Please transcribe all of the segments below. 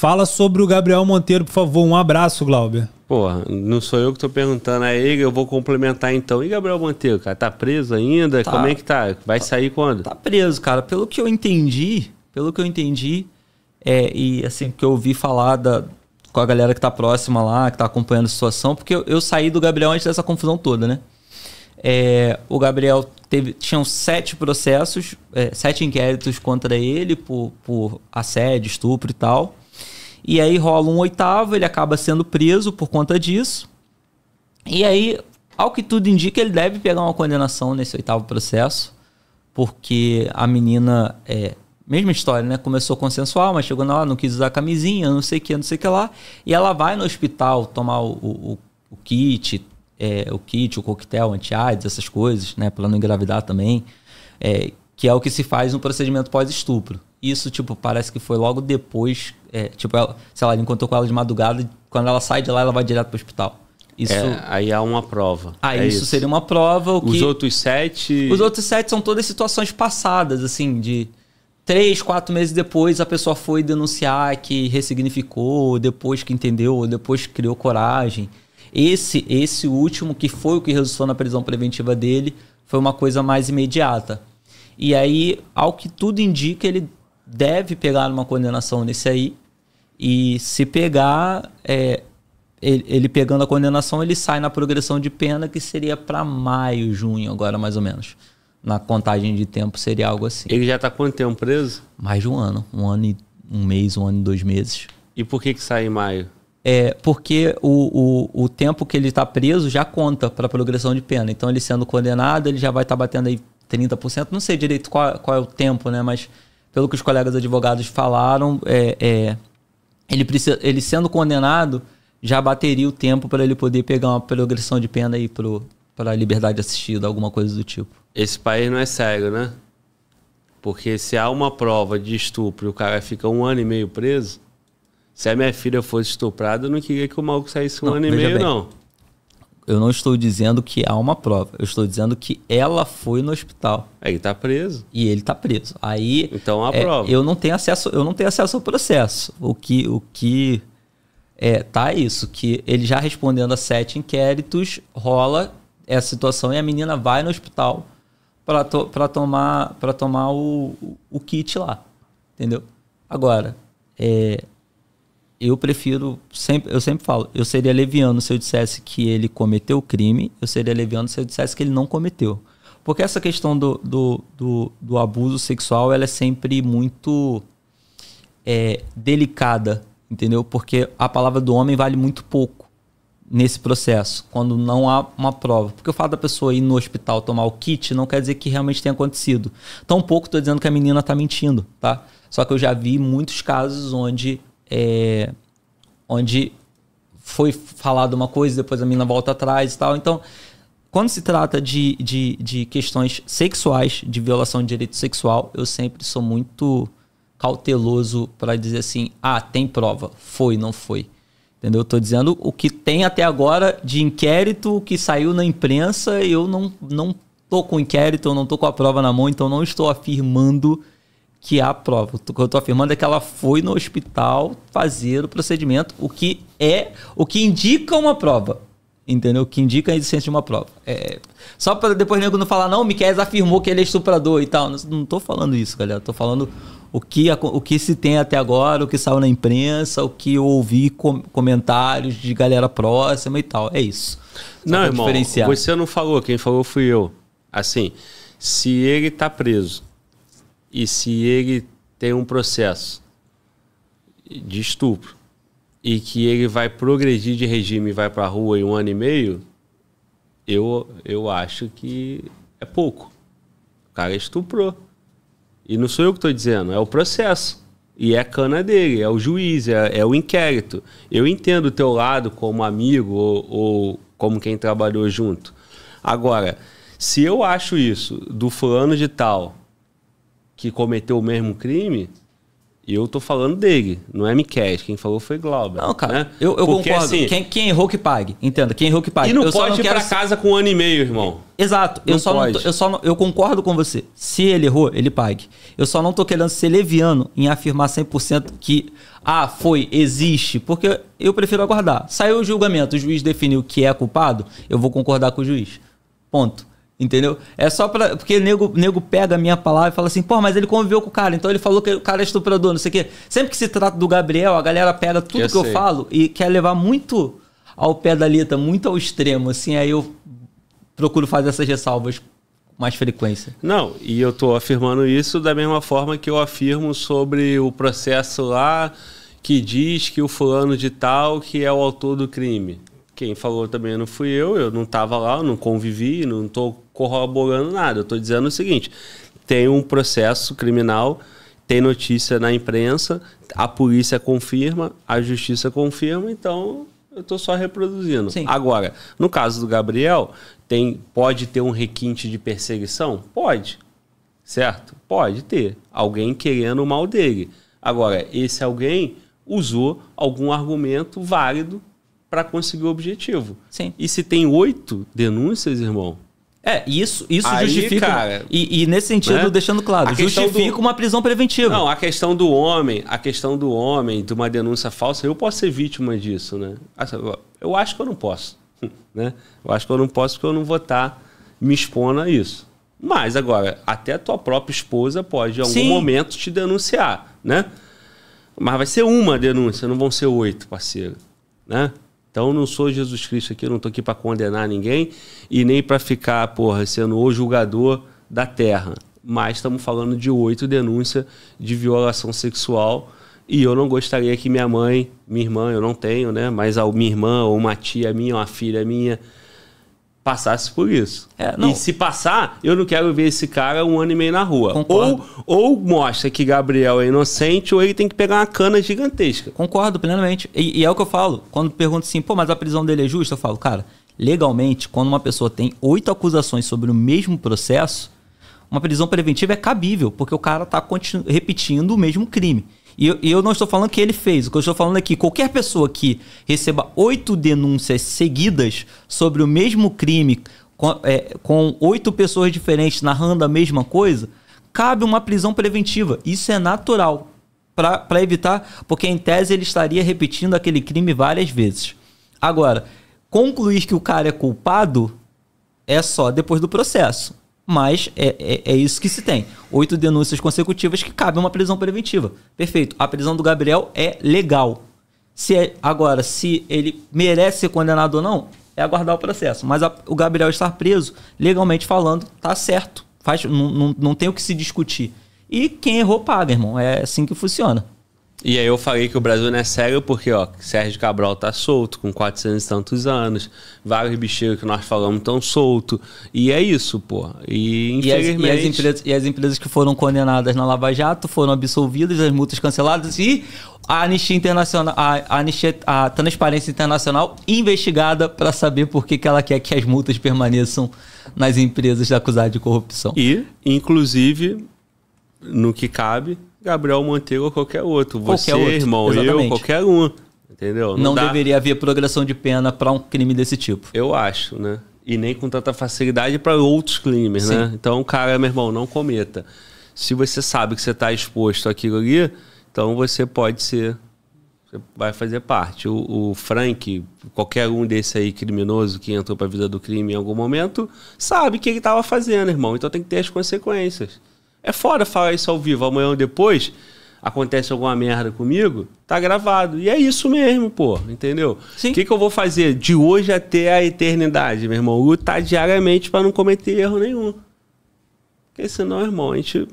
Fala sobre o Gabriel Monteiro, por favor. Um abraço, Glauber. Porra, não sou eu que tô perguntando a é ele, eu vou complementar então. E Gabriel Monteiro, cara, tá preso ainda? Tá. Como é que tá? Vai tá. sair quando? Tá preso, cara. Pelo que eu entendi, pelo que eu entendi, é, e assim, que eu ouvi falar da, com a galera que tá próxima lá, que tá acompanhando a situação, porque eu, eu saí do Gabriel antes dessa confusão toda, né? É, o Gabriel teve, tinham sete processos, é, sete inquéritos contra ele por, por assédio, estupro e tal. E aí rola um oitavo, ele acaba sendo preso por conta disso. E aí, ao que tudo indica, ele deve pegar uma condenação nesse oitavo processo, porque a menina é. Mesma história, né? Começou consensual, mas chegou na hora, não quis usar camisinha, não sei o que, não sei o que lá. E ela vai no hospital tomar o, o, o kit, é, o kit, o coquetel anti-AIDS, essas coisas, né? Pra não engravidar também. É, que é o que se faz no procedimento pós-estupro. Isso, tipo, parece que foi logo depois é, tipo, ela, sei lá, ele encontrou com ela de madrugada, quando ela sai de lá, ela vai direto pro hospital. Isso... É, aí há uma prova. Ah, é isso, isso, seria uma prova. Os que... outros sete. Os outros sete são todas situações passadas, assim, de três, quatro meses depois a pessoa foi denunciar que ressignificou, depois que entendeu, depois que criou coragem. Esse, esse último, que foi o que resultou na prisão preventiva dele, foi uma coisa mais imediata. E aí, ao que tudo indica, ele deve pegar uma condenação nesse aí. E se pegar, é, ele, ele, pegando a condenação, ele sai na progressão de pena, que seria para maio, junho, agora mais ou menos. Na contagem de tempo seria algo assim. Ele já tá quanto tempo preso? Mais de um ano. Um ano e um mês, um ano e dois meses. E por que, que sai em maio? É, porque o, o, o tempo que ele está preso já conta para progressão de pena. Então, ele sendo condenado, ele já vai estar tá batendo aí 30%. Não sei direito qual, qual é o tempo, né? Mas pelo que os colegas advogados falaram, é, é, ele, precisa, ele sendo condenado já bateria o tempo para ele poder pegar uma progressão de pena aí pro, para a liberdade assistida, alguma coisa do tipo. Esse país não é cego, né? Porque se há uma prova de estupro e o cara fica um ano e meio preso, se a minha filha fosse estuprada, eu não queria que o maluco saísse um não, ano e meio, bem. não eu não estou dizendo que há uma prova. Eu estou dizendo que ela foi no hospital. Aí tá preso. E ele tá preso. Aí. Então há é, prova. Eu não tenho acesso, eu não tenho acesso ao processo. O que, o que é, tá isso, que ele já respondendo a sete inquéritos, rola essa situação e a menina vai no hospital para to, pra tomar para tomar o, o, o kit lá. Entendeu? Agora, é, eu prefiro sempre, eu sempre falo, eu seria leviano se eu dissesse que ele cometeu o crime, eu seria leviano se eu dissesse que ele não cometeu. Porque essa questão do, do, do, do abuso sexual, ela é sempre muito é, delicada, entendeu? Porque a palavra do homem vale muito pouco nesse processo, quando não há uma prova. Porque o fato da pessoa ir no hospital tomar o kit não quer dizer que realmente tenha acontecido. Tampouco estou dizendo que a menina está mentindo, tá? Só que eu já vi muitos casos onde é, onde foi falado uma coisa, depois a mina volta atrás e tal. Então, quando se trata de, de, de questões sexuais, de violação de direito sexual, eu sempre sou muito cauteloso para dizer assim: ah, tem prova, foi, não foi. Entendeu? Eu tô dizendo o que tem até agora de inquérito, o que saiu na imprensa, eu não, não tô com inquérito, eu não tô com a prova na mão, então não estou afirmando que há é prova. O que eu estou afirmando é que ela foi no hospital fazer o procedimento, o que é, o que indica uma prova. Entendeu? O que indica a existência de uma prova. É, só para depois nego não falar, não, o Miquel afirmou que ele é estuprador e tal. Não estou falando isso, galera. Estou falando o que, o que se tem até agora, o que saiu na imprensa, o que eu ouvi com, comentários de galera próxima e tal. É isso. Só não, irmão, você não falou, quem falou fui eu. Assim, se ele tá preso e se ele tem um processo de estupro e que ele vai progredir de regime e vai para a rua em um ano e meio, eu, eu acho que é pouco. O cara estuprou. E não sou eu que estou dizendo, é o processo. E é a cana dele, é o juiz, é, é o inquérito. Eu entendo o teu lado como amigo ou, ou como quem trabalhou junto. Agora, se eu acho isso do fulano de tal que cometeu o mesmo crime, eu tô falando dele, não é Miquel. Quem falou foi Glauber. Não, cara, né? eu, eu Porque, concordo. Assim, quem, quem, errou que pague. Entenda, quem errou que pague. E não eu pode não ir quero... pra casa com um ano e meio, irmão. Exato. Não eu, só não, eu, só eu concordo com você. Se ele errou, ele pague. Eu só não tô querendo ser leviano em afirmar 100% que, ah, foi, existe. Porque eu prefiro aguardar. Saiu o julgamento, o juiz definiu que é culpado, eu vou concordar com o juiz. Ponto. Entendeu? É só pra. Porque nego, nego pega a minha palavra e fala assim, pô, mas ele conviveu com o cara, então ele falou que o cara é estuprador, não sei o quê. Sempre que se trata do Gabriel, a galera pega tudo eu que sei. eu falo e quer levar muito ao pé da letra, muito ao extremo, assim. Aí eu procuro fazer essas ressalvas com mais frequência. Não, e eu tô afirmando isso da mesma forma que eu afirmo sobre o processo lá que diz que o fulano de tal que é o autor do crime. Quem falou também não fui eu, eu não estava lá, eu não convivi, não estou corroborando nada. Eu estou dizendo o seguinte: tem um processo criminal, tem notícia na imprensa, a polícia confirma, a justiça confirma, então eu estou só reproduzindo. Sim. Agora, no caso do Gabriel, tem, pode ter um requinte de perseguição? Pode. Certo? Pode ter. Alguém querendo o mal dele. Agora, esse alguém usou algum argumento válido para conseguir o objetivo. Sim. E se tem oito denúncias, irmão, é, isso, isso Aí, justifica. Cara, e, e, nesse sentido, né? deixando claro, justifica do... uma prisão preventiva. Não, a questão do homem, a questão do homem, de uma denúncia falsa, eu posso ser vítima disso, né? Assim, eu acho que eu não posso. Né? Eu acho que eu não posso porque eu não vou estar tá me expondo a isso. Mas agora, até a tua própria esposa pode em algum Sim. momento te denunciar, né? Mas vai ser uma denúncia, não vão ser oito, parceiro, né? Então não sou Jesus Cristo aqui, eu não estou aqui para condenar ninguém e nem para ficar, porra, sendo o julgador da terra. Mas estamos falando de oito denúncias de violação sexual e eu não gostaria que minha mãe, minha irmã, eu não tenho, né? Mas a minha irmã ou uma tia minha, uma filha minha, passasse por isso. É, e se passar, eu não quero ver esse cara um ano e meio na rua. Ou, ou mostra que Gabriel é inocente, ou ele tem que pegar uma cana gigantesca. Concordo plenamente. E, e é o que eu falo. Quando pergunto assim, pô, mas a prisão dele é justa? Eu falo, cara, legalmente, quando uma pessoa tem oito acusações sobre o mesmo processo, uma prisão preventiva é cabível, porque o cara está repetindo o mesmo crime. E eu, eu não estou falando que ele fez. O que eu estou falando é que qualquer pessoa que receba oito denúncias seguidas sobre o mesmo crime, com é, oito é, pessoas diferentes narrando a mesma coisa, cabe uma prisão preventiva. Isso é natural. Para evitar, porque em tese ele estaria repetindo aquele crime várias vezes. Agora, concluir que o cara é culpado é só depois do processo mas é, é, é, isso que se tem. Oito denúncias consecutivas que cabe uma prisão preventiva. Perfeito. A prisão do Gabriel é legal. Se é, agora, se ele merece ser condenado ou não, é aguardar o processo. Mas a, o Gabriel estar preso, legalmente falando, tá certo. Faz, não, não, não tem o que se discutir. E quem errou paga, irmão. É assim que funciona. E aí eu falei que o Brasil não é sério porque, ó, Sérgio Cabral tá solto, com 400 e tantos anos, vários bicheiros que nós falamos tão solto. E é isso, pô. E infelizmente... E as, e as, empresas, e as empresas que foram condenadas na Lava Jato foram absolvidas, as multas canceladas e a Anistia Internacional, a, Anistia, a Transparência Internacional investigada para saber por que, que ela quer que as multas permaneçam nas empresas acusadas de corrupção. E, inclusive, no que cabe Gabriel Monteiro ou qualquer outro. Você, qualquer outro, irmão, exatamente. eu, qualquer um. Entendeu? Não, não dá... deveria haver progressão de pena para um crime desse tipo. Eu acho, né? E nem com tanta facilidade para outros crimes, né? Sim. né? Então, cara, meu irmão, não cometa. Se você sabe que você está exposto àquilo ali, então você pode ser. Você vai fazer parte. O, o Frank, qualquer um desse aí criminoso que entrou para a vida do crime em algum momento, sabe o que ele estava fazendo, irmão. Então tem que ter as consequências. É fora falar isso ao vivo. Amanhã ou depois acontece alguma merda comigo, tá gravado. E é isso mesmo, pô, entendeu? O que, que eu vou fazer de hoje até a eternidade, meu irmão? Lutar diariamente para não cometer erro nenhum. Porque senão, irmão, a gente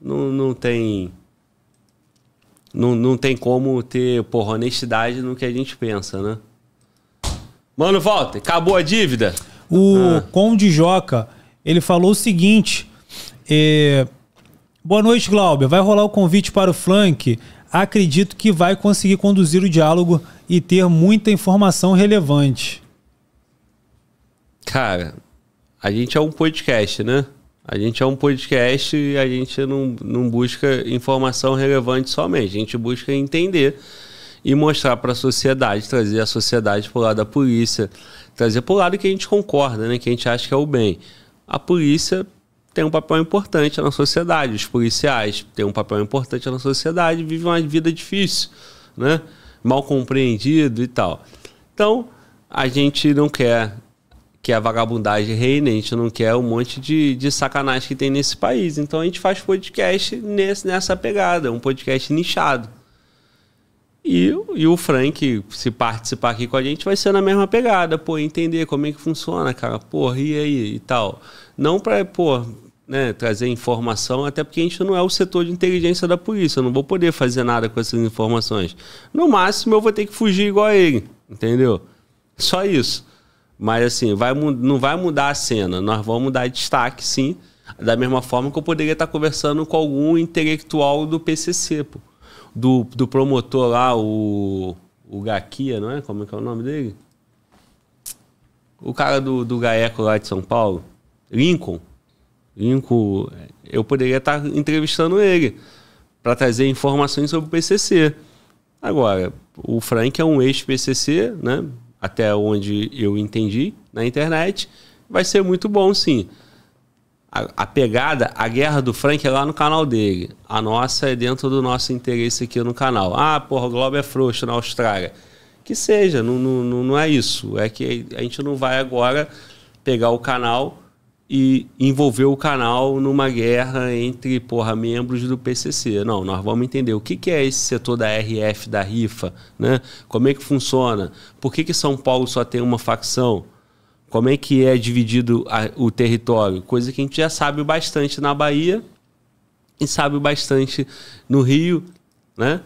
não, não tem. Não, não tem como ter, porra, honestidade no que a gente pensa, né? Mano, volta, acabou a dívida. O ah. Conde Joca, ele falou o seguinte: Boa noite, Glauber. Vai rolar o convite para o Flank? Acredito que vai conseguir conduzir o diálogo e ter muita informação relevante. Cara, a gente é um podcast, né? A gente é um podcast e a gente não, não busca informação relevante somente. A gente busca entender e mostrar para a sociedade, trazer a sociedade para o lado da polícia, trazer para o lado que a gente concorda, né? que a gente acha que é o bem. A polícia tem um papel importante na sociedade, os policiais têm um papel importante na sociedade, vivem uma vida difícil, né? mal compreendido e tal. Então, a gente não quer que a vagabundagem reine, a gente não quer um monte de, de sacanagem que tem nesse país. Então, a gente faz podcast nesse, nessa pegada, um podcast nichado. E, e o Frank, se participar aqui com a gente, vai ser na mesma pegada, pô, entender como é que funciona, cara, porra, e aí e tal. Não para, pô, né, trazer informação, até porque a gente não é o setor de inteligência da polícia, eu não vou poder fazer nada com essas informações. No máximo, eu vou ter que fugir igual a ele, entendeu? Só isso. Mas assim, vai, não vai mudar a cena, nós vamos dar destaque, sim, da mesma forma que eu poderia estar conversando com algum intelectual do PCC, pô do, do promotor lá, o, o Gaquia, não é? Como é que é o nome dele? O cara do, do Gaeco lá de São Paulo. Lincoln. Lincoln. É, eu poderia estar entrevistando ele para trazer informações sobre o PCC. Agora, o Frank é um ex-PCC, né? Até onde eu entendi na internet. Vai ser muito bom, sim. A, a, pegada, a guerra do Frank é lá no canal dele. A nossa é dentro do nosso interesse aqui no canal. Ah, porra, o Globo é frouxo na Austrália. Que seja, não, não, não é isso. É que a gente não vai agora pegar o canal e envolver o canal numa guerra entre, porra, membros do PCC. Não, nós vamos entender o que, que é esse setor da RF, da rifa, né? Como é que funciona? Por que, que São Paulo só tem uma facção? Como é que é dividido a, o território? Coisa que a gente já sabe bastante na Bahia e sabe bastante no Rio, né?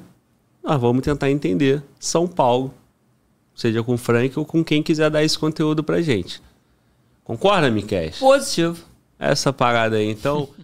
Nós vamos tentar entender São Paulo, seja com o Frank ou com quem quiser dar esse conteúdo pra gente. Concorda, Miquel? Positivo. Essa parada aí, então,